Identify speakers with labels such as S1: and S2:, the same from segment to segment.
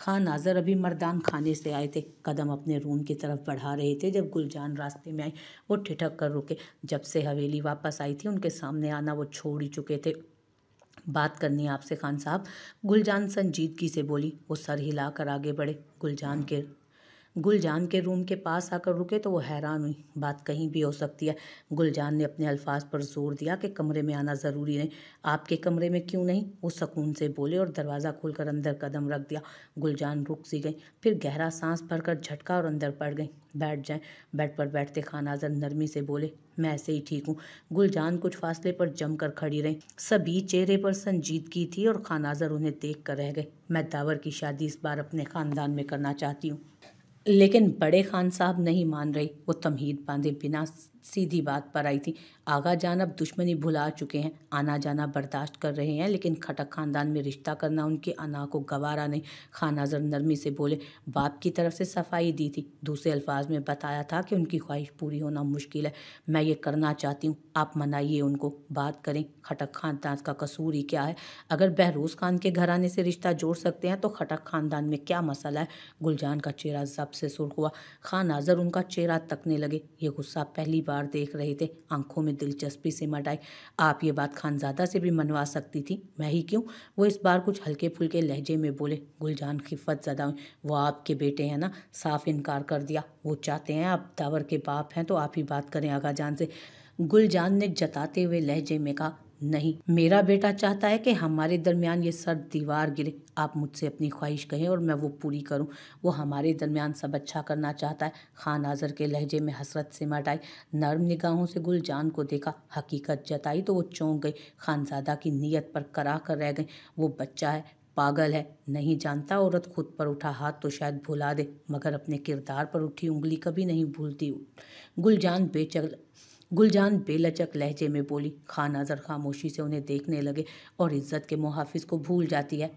S1: खान नाजर अभी मर्दान खाने से आए थे कदम अपने रूम की तरफ बढ़ा रहे थे जब गुलजान रास्ते में आई वो ठिठक कर रुके जब से हवेली वापस आई थी उनके सामने आना वो छोड़ ही चुके थे बात करनी है आपसे खान साहब गुलजान संजीदगी से बोली वो सर हिलाकर आगे बढ़े गुलजान के गुलजान के रूम के पास आकर रुके तो वो हैरान हुई बात कहीं भी हो सकती है गुलजान ने अपने अल्फाज पर जोर दिया कि कमरे में आना ज़रूरी नहीं आपके कमरे में क्यों नहीं वो सुकून से बोले और दरवाज़ा खोलकर अंदर कदम रख दिया गुलजान रुक सी गई फिर गहरा सांस भरकर झटका और अंदर पड़ गई बैठ जाएं बेड पर बैठते खान आजर नरमी से बोले मैं ऐसे ही ठीक हूँ गुलजान कुछ फासले पर जमकर खड़ी रही सभी चेहरे पर संजीदगी थी और खानाजर उन्हें देख कर रह गए मैं दावर की शादी इस बार अपने ख़ानदान में करना चाहती हूँ लेकिन बड़े खान साहब नहीं मान रहे वो तमहीद बांधे बिना सीधी बात पर आई थी आगा जान अब दुश्मनी भुला चुके हैं आना जाना बर्दाश्त कर रहे हैं लेकिन खटक खानदान में रिश्ता करना उनके अना को गवारा नहीं खान अजर नरमी से बोले बाप की तरफ से सफाई दी थी दूसरे अल्फाज में बताया था कि उनकी ख्वाहिश पूरी होना मुश्किल है मैं ये करना चाहती हूँ आप मनाइए उनको बात करें खटक खानदान का कसूर ही क्या है अगर बहरोज़ खान के घराने से रिश्ता जोड़ सकते हैं तो खटक खानदान में क्या मसला है गुलजान का चेहरा जब से सुर्ख हुआ खान आजर उनका चेहरा तकने लगे ये गुस्सा पहली बार बार देख रहे थे आंखों में दिलचस्पी से मट आई आप ये बात खानजादा से भी मनवा सकती थी मैं ही क्यों वो इस बार कुछ हल्के फुलके लहजे में बोले गुलजान खिफत ज्यादा हुई वो आपके बेटे हैं ना साफ इनकार कर दिया वो चाहते हैं आप दावर के बाप हैं तो आप ही बात करें आगा जान से गुलजान ने जताते हुए लहजे में कहा नहीं मेरा बेटा चाहता है कि हमारे दरमियान ये सर दीवार गिरे आप मुझसे अपनी ख्वाहिश कहें और मैं वो पूरी करूं वो हमारे दरमियान सब अच्छा करना चाहता है खान आजर के लहजे में हसरत से मटाई नर्म निगाहों से गुलजान को देखा हकीकत जताई तो वो चौंक गई खानजादा की नीयत पर करा कर रह गई वो बच्चा है पागल है नहीं जानता औरत खुद पर उठा हाथ तो शायद भुला दे मगर अपने किरदार पर उठी उंगली कभी नहीं भूलती गुलजान बेचक गुलजान बेलचक लहजे में बोली खान नजर खामोशी से उन्हें देखने लगे और इज्जत के मुहाफिज को भूल जाती है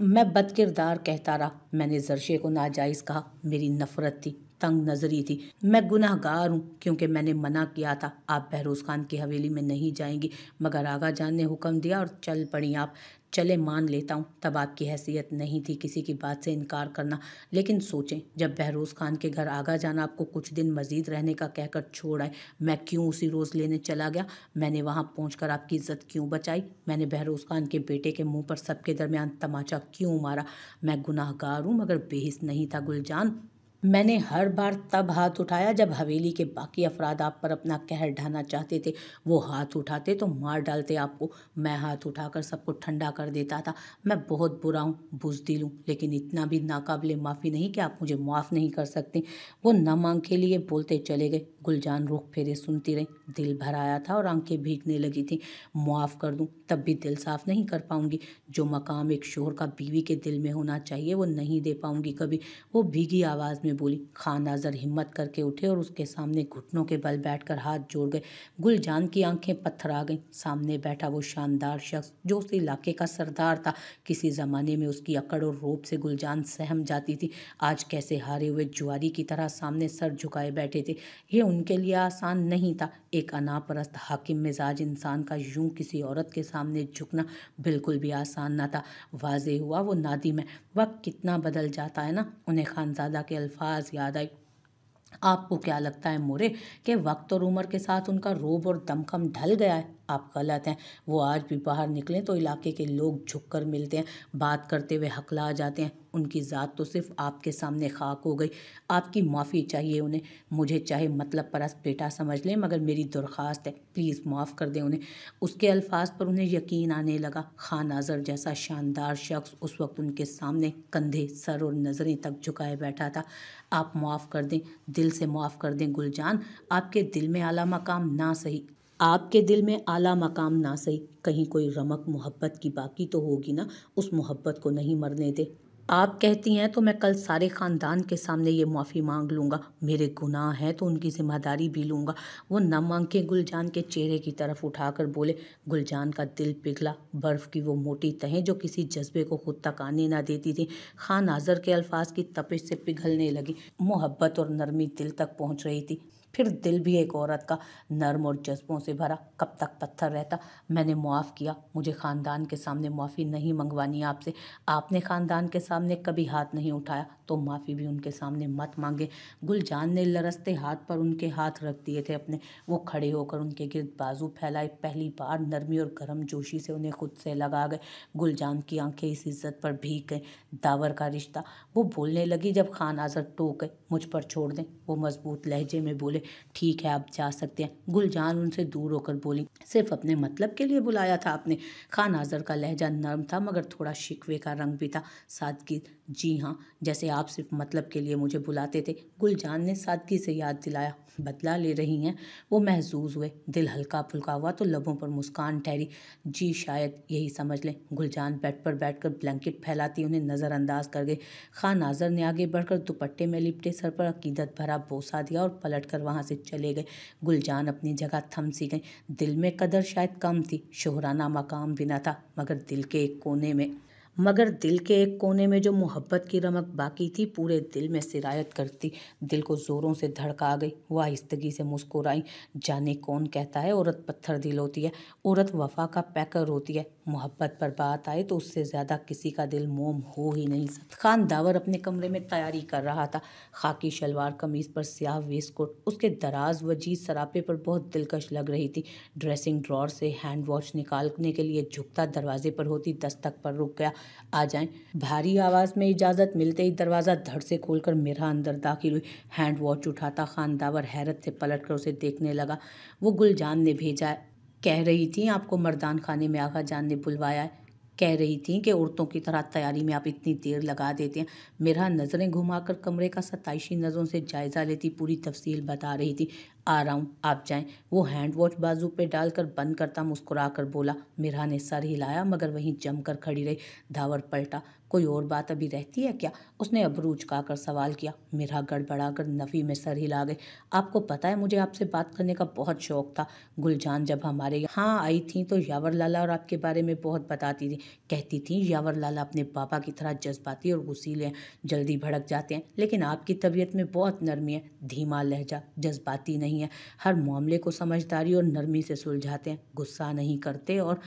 S1: मैं बदकिरदार कहता रहा मैंने जरशे को नाजायज़ कहा मेरी नफरत थी तंग नजरी थी मैं गुनाहगार हूँ क्योंकि मैंने मना किया था आप बहरोज़ खान की हवेली में नहीं जाएंगी मगर आगा जान ने हुक्म दिया और चल पड़ी आप चले मान लेता हूँ तब आपकी हैसियत नहीं थी किसी की बात से इनकार करना लेकिन सोचें जब बहरोज़ खान के घर आगा जाना आपको कुछ दिन मज़ीद रहने का कहकर छोड़ आए मैं क्यों उसी रोज़ लेने चला गया मैंने वहाँ पहुँच आपकी इज़्ज़त क्यों बचाई मैंने बहरोज़ खान के बेटे के मुँह पर सबके दरमियान तमाचा क्यों मारा मैं गुनाहगार हूँ मगर बेहिस नहीं था गुलजान मैंने हर बार तब हाथ उठाया जब हवेली के बाकी अफराद आप पर अपना कहर ढाना चाहते थे वो हाथ उठाते तो मार डालते आपको मैं हाथ उठाकर सबको ठंडा कर देता था मैं बहुत बुरा हूँ बुजदिल हूँ लेकिन इतना भी नाकाबले माफ़ी नहीं कि आप मुझे माफ़ नहीं कर सकते वो न मांग के लिए बोलते चले गए गुलजान रुख फेरे सुनती रही दिल भर आया था और आंखें भीगने लगी थी मुआफ़ कर दूँ तब भी दिल साफ़ नहीं कर पाऊँगी जो मकाम एक शोर का बीवी के दिल में होना चाहिए वो नहीं दे पाऊँगी कभी वो भीगी आवाज़ में में बोली खान नाजर हिम्मत करके उठे और उसके सामने घुटनों के बल बैठकर हाथ जोड़ गए गुलजान की आंखें पत्थर आ गईं सामने बैठा वो शानदार शख्स जो उस इलाके का सरदार था किसी ज़माने में उसकी अकड़ और रोब से गुलजान सहम जाती थी आज कैसे हारे हुए जुआरी की तरह सामने सर झुकाए बैठे थे ये उनके लिए आसान नहीं था एक अनापरस्त हाकिम मिजाज इंसान का यूं किसी औरत के सामने झुकना बिल्कुल भी आसान ना था वाजे हुआ वो नादिम है वक्त कितना बदल जाता है ना उन्हें खानजादा के अल्फाज अल्फाज याद आए आपको क्या लगता है मोरे कि वक्त और उम्र के साथ उनका रोब और दमखम ढल गया है आप गलत हैं वो आज भी बाहर निकलें तो इलाके के लोग झुक कर मिलते हैं बात करते हुए हकला जाते हैं उनकी ज़ात तो सिर्फ आपके सामने खाक हो गई आपकी माफ़ी चाहिए उन्हें मुझे चाहे मतलब परस बेटा समझ लें मगर मेरी दरख्वास्त है प्लीज़ माफ़ कर दें उन्हें उसके अल्फाज पर उन्हें यकीन आने लगा खान आज़र जैसा शानदार शख्स उस वक्त उनके सामने कंधे सर और नज़रें तक झुकाए बैठा था आप माफ़ कर दें दिल से माफ़ कर दें गुलजान आपके दिल में आला मकाम ना सही आपके दिल में आला मकाम ना सही कहीं कोई रमक मोहब्बत की बाकी तो होगी ना उस मोहब्बत को नहीं मरने दे आप कहती हैं तो मैं कल सारे ख़ानदान के सामने ये माफ़ी मांग लूँगा मेरे गुनाह हैं तो उनकी ज़िम्मेदारी भी लूँगा वो मांग के गुलजान के चेहरे की तरफ उठाकर बोले गुलजान का दिल पिघला बर्फ़ की वो मोटी तहें जो किसी जज्बे को खुद तक आने ना देती थी खान आज़र के अल्फाज की तपिश से पिघलने लगी मोहब्बत और नरमी दिल तक पहुँच रही थी फिर दिल भी एक औरत का नर्म और जज्बों से भरा कब तक पत्थर रहता मैंने माफ़ किया मुझे ख़ानदान के सामने माफ़ी नहीं मंगवानी आपसे आपने ख़ानदान के सामने कभी हाथ नहीं उठाया तो माफ़ी भी उनके सामने मत मांगे गुलजान ने लरसते हाथ पर उनके हाथ रख दिए थे अपने वो खड़े होकर उनके गिरद बाजू फैलाए पहली बार नरमी और गर्म जोशी से उन्हें खुद से लगा गए गुलजान की आंखें इस इज्जत पर भीग गए दावर का रिश्ता वो बोलने लगी जब खान आजर टोक गए मुझ पर छोड़ दें वो मजबूत लहजे में बोले बोले ठीक है आप जा सकते हैं गुलजान उनसे दूर होकर बोली सिर्फ अपने मतलब के लिए बुलाया था आपने खान आजर का लहजा नरम था मगर थोड़ा शिकवे का रंग भी था सादगी जी हाँ जैसे आप सिर्फ मतलब के लिए मुझे बुलाते थे गुलजान ने सादगी से याद दिलाया बदला ले रही हैं वो महसूस हुए दिल हल्का फुल्का हुआ तो लबों पर मुस्कान ठहरी जी शायद यही समझ लें गुलजान बेड पर बैठकर ब्लैंकेट फैलाती उन्हें नज़रअंदाज कर गई खान नाजर ने आगे बढ़कर दुपट्टे में लिपटे सर पर अकीदत भरा बोसा दिया और पलट कर वहाँ से चले गए गुलजान अपनी जगह थम सी गई दिल में कदर शायद कम थी शोहराना मकाम भी ना था मगर दिल के एक कोने में मगर दिल के एक कोने में जो मोहब्बत की रमक बाकी थी पूरे दिल में सिरायत करती दिल को ज़ोरों से धड़का गई वह आहिस्तगी से मुस्कुराई जाने कौन कहता है औरत पत्थर दिल होती है औरत वफा का पैकर होती है मोहब्बत पर बात आए तो उससे ज़्यादा किसी का दिल मोम हो ही नहीं सकता खान दावर अपने कमरे में तैयारी कर रहा था खाकी शलवार कमीज़ पर स्याह वेस्टकोट उसके दराज वजीज सरापे पर बहुत दिलकश लग रही थी ड्रेसिंग ड्रॉर से हैंड वॉश निकालने के लिए झुकता दरवाजे पर होती दस्तक पर रुक गया आ जाए भारी आवाज़ में इजाज़त मिलते ही दरवाज़ा धड़ से खोल मेरा अंदर दाखिल हुई हैंड वॉच उठाता खान दावर हैरत से पलट कर उसे देखने लगा वो गुलजान ने भेजा कह रही थी आपको मर्दान खाने में आगा जान ने बुलवाया है कह रही थी कि औरतों की तरह तैयारी में आप इतनी देर लगा देते हैं मेरा नज़रें घुमाकर कमरे का सताइशी नज़रों से जायज़ा लेती पूरी तफसील बता रही थी आ रहा हूँ आप जाएं वो हैंड वॉच बाजू पे डालकर बंद करता मुस्कुरा कर बोला मिरा ने सर हिलाया मगर वहीं जमकर खड़ी रही धावर पलटा कोई और बात अभी रहती है क्या उसने अबरू उचकाकर सवाल किया मिरा गड़बड़ा कर नफ़ी में सर हिला गए आपको पता है मुझे आपसे बात करने का बहुत शौक था गुलजान जब हमारे यहाँ हाँ, आई थी तो यावर लाला और आपके बारे में बहुत बताती थी कहती थी यावर लाला अपने पापा की तरह जज्बाती और गुसीले हैं जल्दी भड़क जाते हैं लेकिन आपकी तबीयत में बहुत नरमी है धीमा लहजा जज्बाती नहीं नहीं है हर मामले को समझदारी और नरमी से सुलझाते हैं गुस्सा नहीं करते और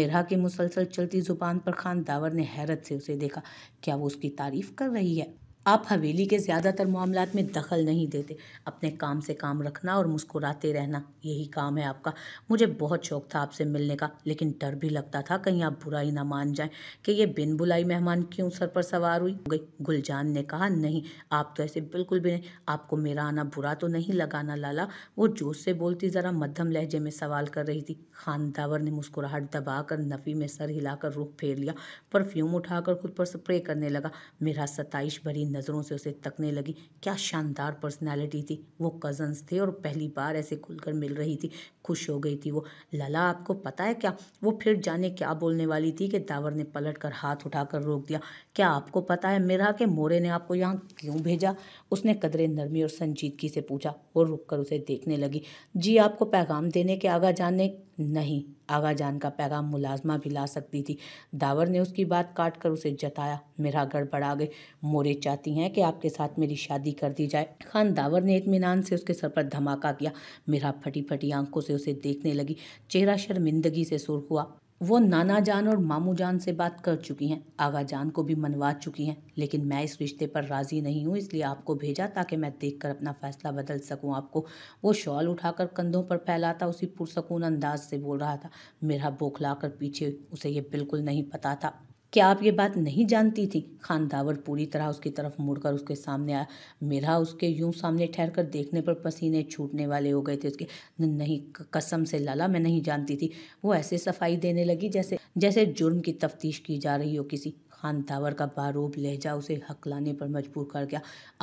S1: मिरहा के मुसलसल चलती ज़ुबान पर खान दावर ने हैरत से उसे देखा क्या वो उसकी तारीफ़ कर रही है आप हवेली के ज़्यादातर मामला में दखल नहीं देते अपने काम से काम रखना और मुस्कुराते रहना यही काम है आपका मुझे बहुत शौक था आपसे मिलने का लेकिन डर भी लगता था कहीं आप बुराई ना मान जाएं कि ये बिन बुलाई मेहमान क्यों सर पर सवार हुई गई गुलजान ने कहा नहीं आप तो ऐसे बिल्कुल भी नहीं आपको मेरा आना बुरा तो नहीं लगाना लाला वो जोश से बोलती ज़रा मध्यम लहजे में सवाल कर रही थी खान दावर ने मुस्कुराहट दबाकर नफ़ी में सर हिलाकर रुख फेर लिया परफ्यूम उठाकर खुद पर स्प्रे करने लगा मेरा सताइश भरी नज़रों से उसे तकने लगी क्या शानदार पर्सनालिटी थी वो कज़न्स थे और पहली बार ऐसे खुलकर मिल रही थी खुश हो गई थी वो लला आपको पता है क्या वो फिर जाने क्या बोलने वाली थी कि दावर ने पलट कर हाथ उठाकर रोक दिया क्या आपको पता है मेरा के मोरे ने आपको यहाँ क्यों भेजा उसने कदरे नरमी और संजीदगी से पूछा वो रुक कर उसे देखने लगी जी आपको पैगाम देने के आगा जाने नहीं आगा जान का पैगाम मुलाजमा भी ला सकती थी दावर ने उसकी बात काट कर उसे जताया मेरा गड़बड़ा गई मोरे चाहती हैं कि आपके साथ मेरी शादी कर दी जाए खान दावर ने इतमान से उसके सर पर धमाका किया मेरा फटी फटी आंखों से उसे देखने लगी चेहरा शर्मिंदगी से सुर हुआ वो नाना जान और मामू जान से बात कर चुकी हैं आगा जान को भी मनवा चुकी हैं लेकिन मैं इस रिश्ते पर राज़ी नहीं हूँ इसलिए आपको भेजा ताकि मैं देखकर अपना फ़ैसला बदल सकूँ आपको वो शॉल उठाकर कंधों पर फैलाता उसी पुरसकून अंदाज से बोल रहा था मेरा बौखला कर पीछे उसे ये बिल्कुल नहीं पता था क्या आप ये बात नहीं जानती थी खान दावर पूरी तरह उसकी तरफ मुड़कर उसके सामने आया मेरा उसके यूं सामने ठहर कर देखने पर पसीने छूटने वाले हो गए थे उसके नहीं कसम से लाला मैं नहीं जानती थी वो ऐसे सफाई देने लगी जैसे जैसे जुर्म की तफ्तीश की जा रही हो किसी खान दावर का बारूब लहजा उसे हक लाने पर मजबूर कर गया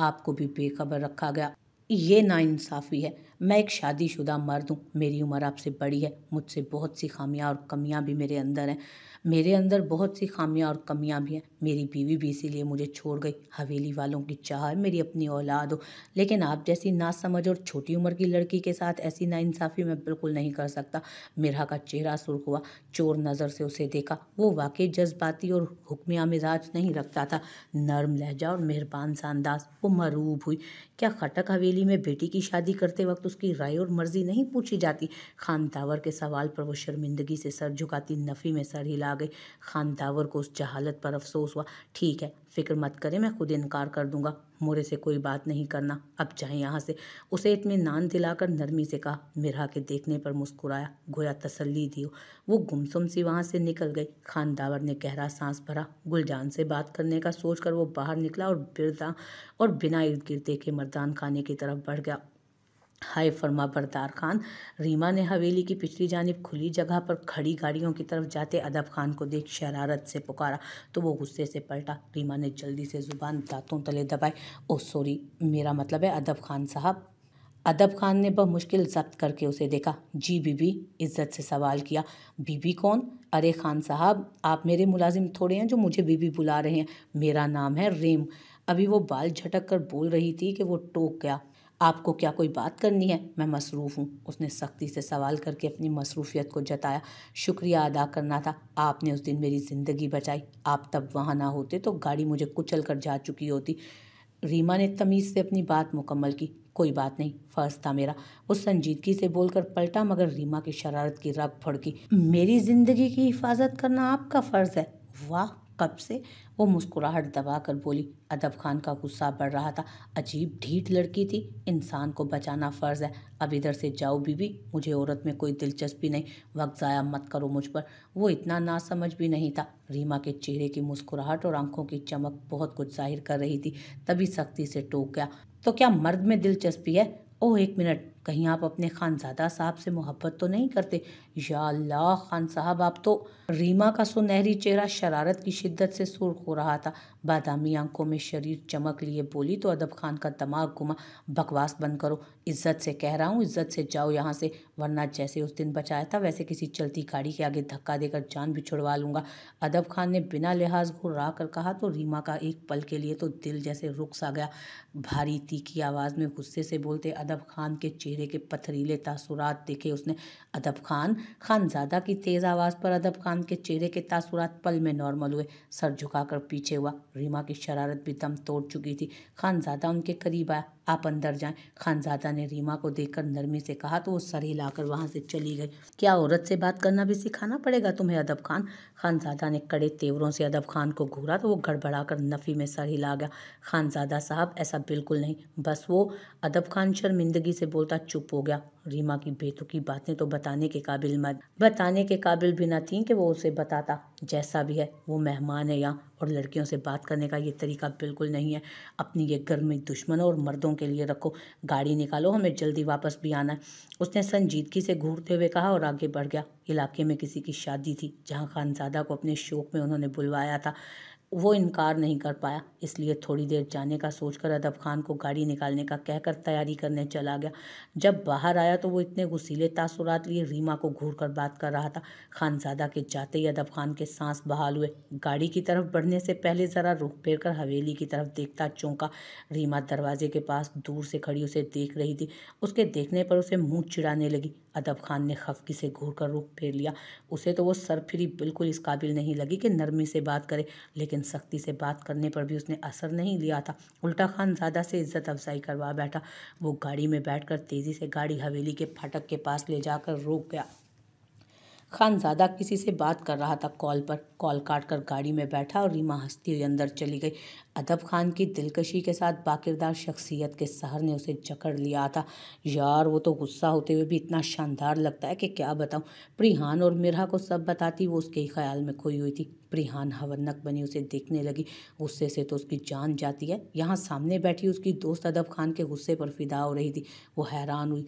S1: आपको भी बेखबर रखा गया ये नाइंसाफ़ी है मैं एक शादीशुदा मर्द हूँ मेरी उम्र आपसे बड़ी है मुझसे बहुत सी खामियाँ और कमियाँ भी मेरे अंदर हैं मेरे अंदर बहुत सी खामियां और कमियां भी हैं मेरी बीवी भी इसीलिए मुझे छोड़ गई हवेली वालों की चाह मेरी अपनी औलाद हो लेकिन आप जैसी ना समझ और छोटी उम्र की लड़की के साथ ऐसी नाइंसाफ़ी मैं बिल्कुल नहीं कर सकता मेरा का चेहरा सुर्ख हुआ चोर नज़र से उसे देखा वो वाकई जज्बाती और हुक्मिया मिजाज नहीं रखता था नर्म लहजा और मेहरबान सा अंदाज वो मरूब हुई क्या खटक हवेली में बेटी की शादी करते वक्त उसकी राय और मर्ज़ी नहीं पूछी जाती खान तावर के सवाल पर वो शर्मिंदगी से सर झुकाती नफ़ी में सर हिला गई खान दावर को उस जहालत पर अफसोस हुआ ठीक है फिक्र मत करें मैं खुद इनकार कर दूंगा मोरे से कोई बात नहीं करना अब जाए यहाँ से उसे इतमान दिलाकर नरमी से कहा मिरा के देखने पर मुस्कुराया गोया तसल्ली दी वो गुमसुम सी वहाँ से निकल गई खान दावर ने गहरा सांस भरा गुलजान से बात करने का सोचकर वो बाहर निकला और बिरदा और बिना इर्द गिर्द के मर्दान खाने की तरफ बढ़ गया हाय फरमा बरदार खान रीमा ने हवेली की पिछली जानब खुली जगह पर खड़ी गाड़ियों की तरफ जाते अदब खान को देख शरारत से पुकारा तो वो गुस्से से पलटा रीमा ने जल्दी से ज़ुबान दांतों तले दबाए ओ सॉरी मेरा मतलब है अदब खान साहब अदब खान ने मुश्किल जब्त करके उसे देखा जी बीबी इज्जत से सवाल किया बीबी कौन अरे खान साहब आप मेरे मुलाजिम थोड़े हैं जो मुझे बीबी बुला रहे हैं मेरा नाम है रेम अभी वो बाल झटक कर बोल रही थी कि वो टोक गया आपको क्या कोई बात करनी है मैं मसरूफ़ हूँ उसने सख्ती से सवाल करके अपनी मसरूफियत को जताया शुक्रिया अदा करना था आपने उस दिन मेरी ज़िंदगी बचाई आप तब वहाँ ना होते तो गाड़ी मुझे कुचल कर जा चुकी होती रीमा ने तमीज़ से अपनी बात मुकम्मल की कोई बात नहीं फ़र्ज था मेरा वो संजीदगी से बोलकर पलटा मगर रीमा की शरारत की रग फड़की मेरी ज़िंदगी की हिफाजत करना आपका फ़र्ज़ है वाह कब से वो मुस्कुराहट दबाकर बोली अदब खान का गुस्सा बढ़ रहा था अजीब ढीठ लड़की थी इंसान को बचाना फ़र्ज़ है अब इधर से जाओ बीबी मुझे औरत में कोई दिलचस्पी नहीं वक्त ज़ाया मत करो मुझ पर वो इतना नासमझ भी नहीं था रीमा के चेहरे की मुस्कुराहट और आंखों की चमक बहुत कुछ जाहिर कर रही थी तभी सख्ती से टोक गया तो क्या मर्द में दिलचस्पी है ओह एक मिनट कहीं आप अपने खानजादा साहब से मोहब्बत तो नहीं करते या अल्लाह खान साहब आप तो रीमा का सुनहरी चेहरा शरारत की शिद्दत से सुर्ख हो रहा था बादामी आंखों में शरीर चमक लिए बोली तो अदब खान का दिमाग घुमा बकवास बंद करो इज्जत से कह रहा हूँ इज्जत से जाओ यहाँ से वरना जैसे उस दिन बचाया था वैसे किसी चलती गाड़ी के आगे धक्का देकर जान भी छुड़वा लूँगा अदब खान ने बिना लिहाज रहा कर कहा तो रीमा का एक पल के लिए तो दिल जैसे रुक सा गया भारी तीखी आवाज़ में गुस्से से बोलते अदब खान के चेहरे हीरे के पथरीले तासुरात देखे उसने अदब खान खानजादा की तेज़ आवाज़ पर अदब खान के चेहरे के तासुरात पल में नॉर्मल हुए सर झुकाकर पीछे हुआ रीमा की शरारत भी दम तोड़ चुकी थी खानजादा उनके करीब आया आप अंदर जाएं खानजादा ने रीमा को देखकर नरमी से कहा तो वो सर हिलाकर वहाँ से चली गई क्या औरत से बात करना भी सिखाना पड़ेगा तुम्हें अदब खान खानजादा ने कड़े तेवरों से अदब खान को घूरा तो वो गड़बड़ाकर नफ़ी में सर हिला गया खानजादा साहब ऐसा बिल्कुल नहीं बस वो अदब खान शर्मिंदगी से बोलता चुप हो गया रीमा की बेतुकी बातें तो बताने के काबिल मत बताने के काबिल भी ना थी कि वो उसे बताता जैसा भी है वो मेहमान है यहाँ और लड़कियों से बात करने का ये तरीका बिल्कुल नहीं है अपनी ये गर्मी दुश्मनों और मर्दों के लिए रखो गाड़ी निकालो हमें जल्दी वापस भी आना है उसने संजीदगी से घूरते हुए कहा और आगे बढ़ गया इलाके में किसी की शादी थी जहाँ खानजादा को अपने शौक में उन्होंने बुलवाया था वो इनकार नहीं कर पाया इसलिए थोड़ी देर जाने का सोचकर अदब खान को गाड़ी निकालने का कहकर तैयारी करने चला गया जब बाहर आया तो वो इतने गुसीले तासुरात लिए रीमा को घूर कर बात कर रहा था खानजादा के जाते ही अदब खान के सांस बहाल हुए गाड़ी की तरफ बढ़ने से पहले ज़रा रुख फेर कर हवेली की तरफ देखता चौंका रीमा दरवाजे के पास दूर से खड़ी उसे देख रही थी उसके देखने पर उसे मुँह चिड़ाने लगी अदब खान ने खफकी से घूर कर रुख फेर लिया उसे तो वो सरफिरी बिल्कुल इस काबिल नहीं लगी कि नरमी से बात करे लेकिन सख्ती से बात करने पर भी उसने असर नहीं लिया था उल्टा खान ज़्यादा से इज्जत अफजाई करवा बैठा वो गाड़ी में बैठकर तेज़ी से गाड़ी हवेली के फाटक के पास ले जाकर रोक गया खानजादा किसी से बात कर रहा था कॉल पर कॉल काट कर गाड़ी में बैठा और रीमा हंसती हुई अंदर चली गई अदब खान की दिलकशी के साथ बाकिरदार शख्सियत के सहर ने उसे जकड़ लिया था यार वो तो गुस्सा होते हुए भी इतना शानदार लगता है कि क्या बताऊँ प्रिहान और मिरहा को सब बताती वो उसके ही ख्याल में खोई हुई थी प्रिहान हवनक बनी उसे देखने लगी गुस्से से तो उसकी जान जाती है यहाँ सामने बैठी उसकी दोस्त अदब खान के गुस्से पर फिदा हो रही थी वो हैरान हुई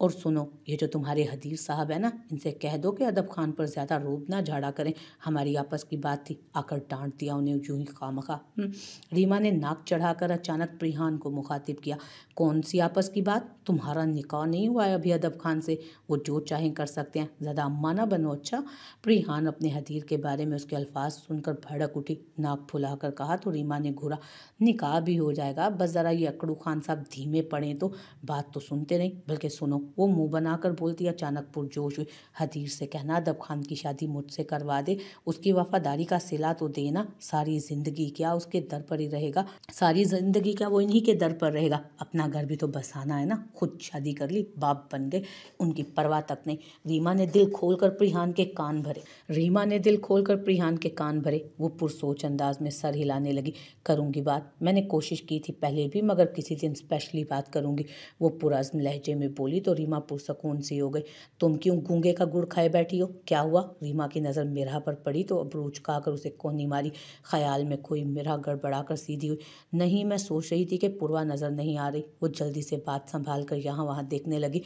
S1: और सुनो ये जो तुम्हारे हदीर साहब है ना इनसे कह दो कि अदब खान पर ज़्यादा रोब ना झाड़ा करें हमारी आपस की बात थी आकर डांट दिया उन्हें जूँ ही खाम खा हम्म, रीमा ने नाक चढ़ाकर अचानक प्रिहान को मुखातिब किया कौन सी आपस की बात तुम्हारा निकाह नहीं हुआ है अभी अदब खान से वो जो चाहें कर सकते हैं ज़्यादा अम्मा ना बनो अच्छा प्रिहान अपने हदीर के बारे में उसके अल्फाज सुनकर भड़क उठी नाक कर कहा तो रीमा ने घूरा निकाह भी हो जाएगा बस ज़रा ये अकड़ू खान साहब धीमे पड़े तो बात तो सुनते नहीं बल्कि सुनो वो मुंह बनाकर बोलती अचानक पुरजोश हुई हदीर से कहना अदब खान की शादी मुझसे करवा दे उसकी वफादारी का सिला तो देना सारी ज़िंदगी क्या उसके दर पर ही रहेगा सारी ज़िंदगी क्या वो इन्हीं के दर पर रहेगा अपना घर भी तो बसाना है ना खुद शादी कर ली बाप बन गए उनकी परवाह तक नहीं रीमा ने दिल खोल कर प्रिहान के कान भरे रीमा ने दिल खोल कर प्रिहान के कान भरे वो पुरसोच अंदाज में सर हिलाने लगी करूँगी बात मैंने कोशिश की थी पहले भी मगर किसी दिन स्पेशली बात करूँगी वो पुराज लहजे में बोली तो रीमा पुरसकून सी हो गई तुम क्यों गूंगे का गुड़ खाए बैठी हो क्या हुआ रीमा की नज़र मेरा पर पड़ी तो अब रोचका कर उसे कोनी मारी ख्याल में कोई मेरा गड़बड़ा कर सीधी हुई नहीं मैं सोच रही थी कि पुरवा नज़र नहीं आ रही वो जल्दी से बात संभाल कर यहाँ वहाँ देखने लगी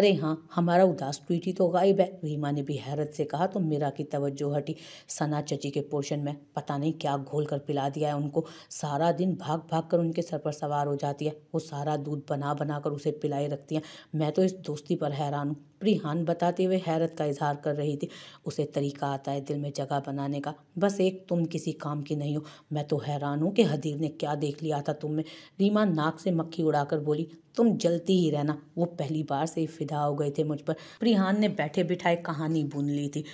S1: अरे हाँ हमारा उदास ट्वीटी तो गायब है रीमा ने भी हैरत से कहा तो मेरा की तवज्जो हटी सना चची के पोर्शन में पता नहीं क्या घोल कर पिला दिया है उनको सारा दिन भाग भाग कर उनके सर पर सवार हो जाती है वो सारा दूध बना बना कर उसे पिलाए रखती हैं मैं तो इस दोस्ती पर हैरान प्रिहान बताते हुए हैरत का इजहार कर रही थी उसे तरीका आता है दिल में जगह बनाने का बस एक तुम किसी काम की नहीं हो मैं तो हैरान हूँ कि हदीर ने क्या देख लिया था तुम में रीमा नाक से मक्खी उड़ाकर बोली तुम जलती ही रहना वो पहली बार से फिदा हो गए थे मुझ पर रिहान ने बैठे बिठाए कहानी बुन ली थी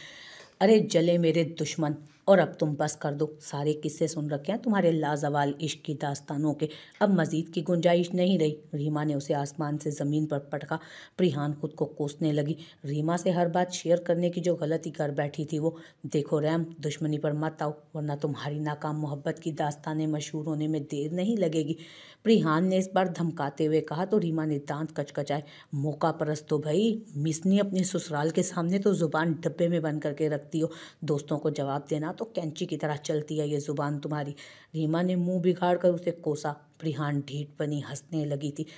S1: अरे जले मेरे दुश्मन और अब तुम बस कर दो सारे किस्से सुन रखे हैं तुम्हारे लाजवाल इश्क की दास्तानों के अब मजीद की गुंजाइश नहीं रही रीमा ने उसे आसमान से ज़मीन पर पटका प्रिहान खुद को कोसने लगी रीमा से हर बात शेयर करने की जो गलती कर बैठी थी वो देखो रैम दुश्मनी पर मत आओ वरना तुम्हारी नाकाम मोहब्बत की दास्तानें मशहूर होने में देर नहीं लगेगी प्रिहान ने इस बार धमकाते हुए कहा तो रीमा ने दांत कचकचाए मौका परस तो भाई मिसनी अपने ससुराल के सामने तो ज़ुबान डब्बे में बंद करके रखती हो दोस्तों को जवाब देना तो कैंची की तरह चलती है ये ज़ुबान तुम्हारी रीमा ने मुंह बिगाड़ कर उसे कोसा प्रिहान ढीठ बनी हंसने लगी थी